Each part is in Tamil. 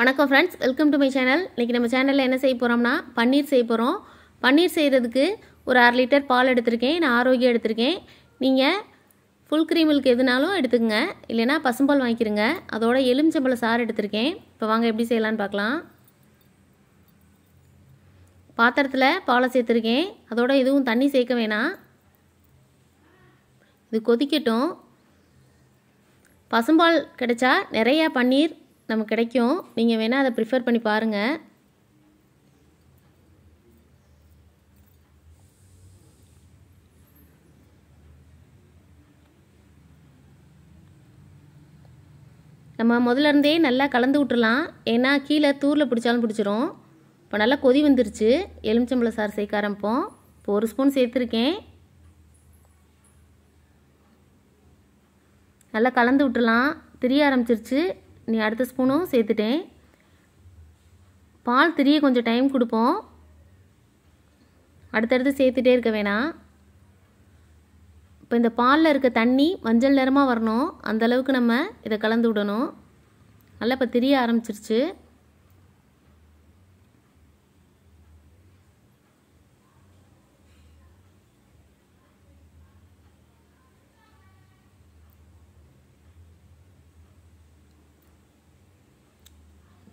வணக்கம் friends welcome to my channel இன்றைக்கி நம்ம சேனலில் என்ன செய்ய போகிறோம்னா பன்னீர் செய்ய போகிறோம் பன்னீர் செய்கிறதுக்கு ஒரு அரை லிட்டர் பால் எடுத்திருக்கேன் நான் ஆரோக்கியம் எடுத்திருக்கேன் நீங்கள் ஃபுல் க்ரீம் மில்க் எதுனாலும் எடுத்துக்கோங்க இல்லைனா பசும்பால் வாங்கிக்கிறங்க அதோட எலுமிச்சம்பழ சாறு எடுத்திருக்கேன் இப்போ வாங்க எப்படி செய்யலான்னு பார்க்கலாம் பாத்திரத்தில் பாலை சேர்த்துருக்கேன் அதோட எதுவும் தண்ணி சேர்க்க வேணாம் இது கொதிக்கட்டும் பசும்பால் கிடைச்சா நிறையா பன்னீர் நமக்கு கிடைக்கும் நீங்கள் வேணால் அதை ப்ரிஃபர் பண்ணி பாருங்கள் நம்ம முதல்ல இருந்தே நல்லா கலந்து விட்டுறலாம் ஏன்னா கீழே தூரில் பிடிச்சாலும் பிடிச்சிரும் இப்போ நல்லா கொதி வந்துருச்சு எலுமிச்சம்பளை சார் சேர்க்க ஆரம்பிப்போம் இப்போ ஒரு ஸ்பூன் சேர்த்துருக்கேன் நல்லா கலந்து விட்டுலாம் திரிய ஆரம்பிச்சிருச்சு நீ அடுத்த ஸ்பூனும் சேர்த்துட்டேன் பால் திரிய கொஞ்சம் டைம் கொடுப்போம் அடுத்தடுத்து சேர்த்துட்டே இருக்க வேணாம் இப்போ இந்த பாலில் இருக்க தண்ணி மஞ்சள் நிறமாக வரணும் அந்தளவுக்கு நம்ம இதை கலந்து விடணும் நல்லா இப்போ திரிய ஆரம்பிச்சிருச்சு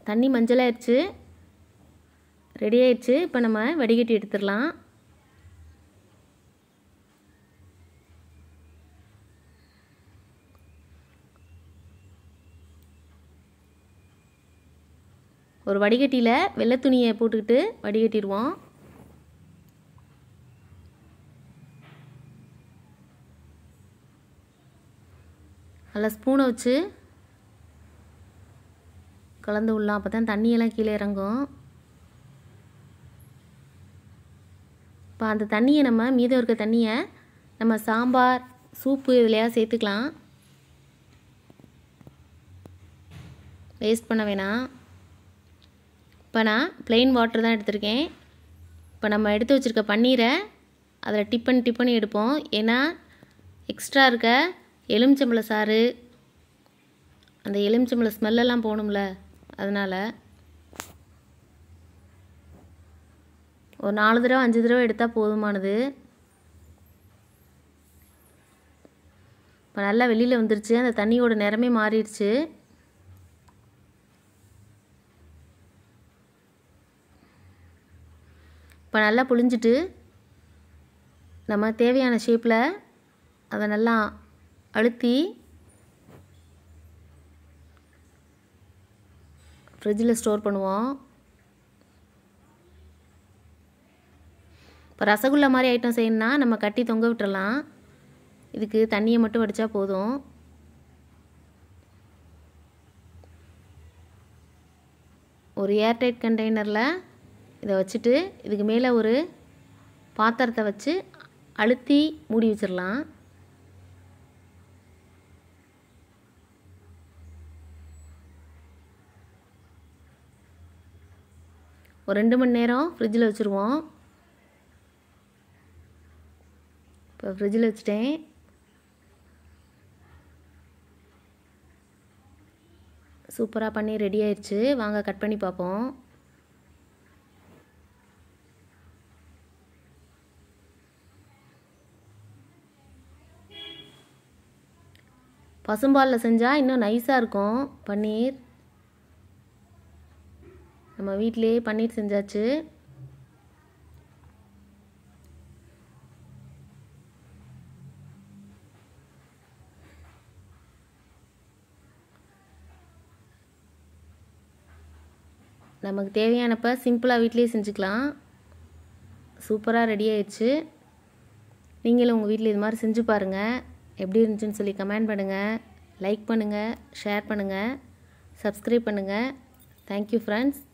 தண்ணி மஞ்சளாயிடுச்சு ரெடி ஆயிடுச்சு இப்போ நம்ம வடிகட்டி எடுத்துடலாம் ஒரு வடிகட்டியில் வெள்ளை துணியை போட்டுக்கிட்டு வடிகட்டிடுவோம் நல்லா ஸ்பூனை வச்சு கலந்து விடலாம் அப்போ தான் தண்ணியெல்லாம் கீழே இறங்கும் இப்போ அந்த தண்ணியை நம்ம மீதம் இருக்க தண்ணியை நம்ம சாம்பார் சூப்பு இதுலையாக சேர்த்துக்கலாம் வேஸ்ட் பண்ண வேணாம் இப்போ நான் ப்ளெயின் வாட்டர் தான் எடுத்திருக்கேன் இப்போ நம்ம எடுத்து வச்சுருக்க பன்னீரை அதில் டிப்பன் டிப்பன் எடுப்போம் ஏன்னா எக்ஸ்ட்ரா இருக்க எலுமிச்சம்பழ சாறு அந்த எலுமிச்சம்பழ ஸ்மெல்லெல்லாம் போகணும்ல அதனால் ஒரு நாலு தடவை அஞ்சு தடவை எடுத்தால் போதுமானது இப்போ நல்லா வெளியில் வந்துருச்சு அந்த தண்ணியோட நிறமே மாறிடுச்சு இப்போ நல்லா புழிஞ்சிட்டு நம்ம தேவையான ஷேப்பில் அதை நல்லா அழுத்தி ஃப்ரிட்ஜில் ஸ்டோர் பண்ணுவோம் இப்போ ரசகுல்லா மாதிரி ஐட்டம் செய்யணுன்னா நம்ம கட்டி தொங்க விட்டுரலாம் இதுக்கு தண்ணியை மட்டும் வடித்தா போதும் ஒரு ஏர்டைட் கண்டெய்னரில் இதை வச்சுட்டு இதுக்கு மேலே ஒரு பாத்திரத்தை வச்சு அழுத்தி மூடி வச்சிடலாம் ஒரு ரெண்டு மணி நேரம் ஃப்ரிட்ஜில் வச்சுருவோம் இப்போ ஃப்ரிட்ஜில் வச்சுட்டேன் சூப்பராக பண்ணி ரெடி ஆயிடுச்சு வாங்க கட் பண்ணி பார்ப்போம் பசும்பாலில் செஞ்சால் இன்னும் நைஸாக இருக்கும் பன்னீர் நம்ம வீட்டிலேயே பன்னீர் செஞ்சாச்சு நமக்கு தேவையானப்போ சிம்பிளாக வீட்லேயே செஞ்சுக்கலாம் சூப்பராக ரெடி ஆயிடுச்சு நீங்களும் உங்கள் வீட்டில் இது மாதிரி செஞ்சு பாருங்கள் எப்படி இருந்துச்சுன்னு சொல்லி கமெண்ட் பண்ணுங்கள் லைக் பண்ணுங்கள் ஷேர் பண்ணுங்கள் சப்ஸ்கிரைப் பண்ணுங்கள் தேங்க்யூ ஃப்ரெண்ட்ஸ்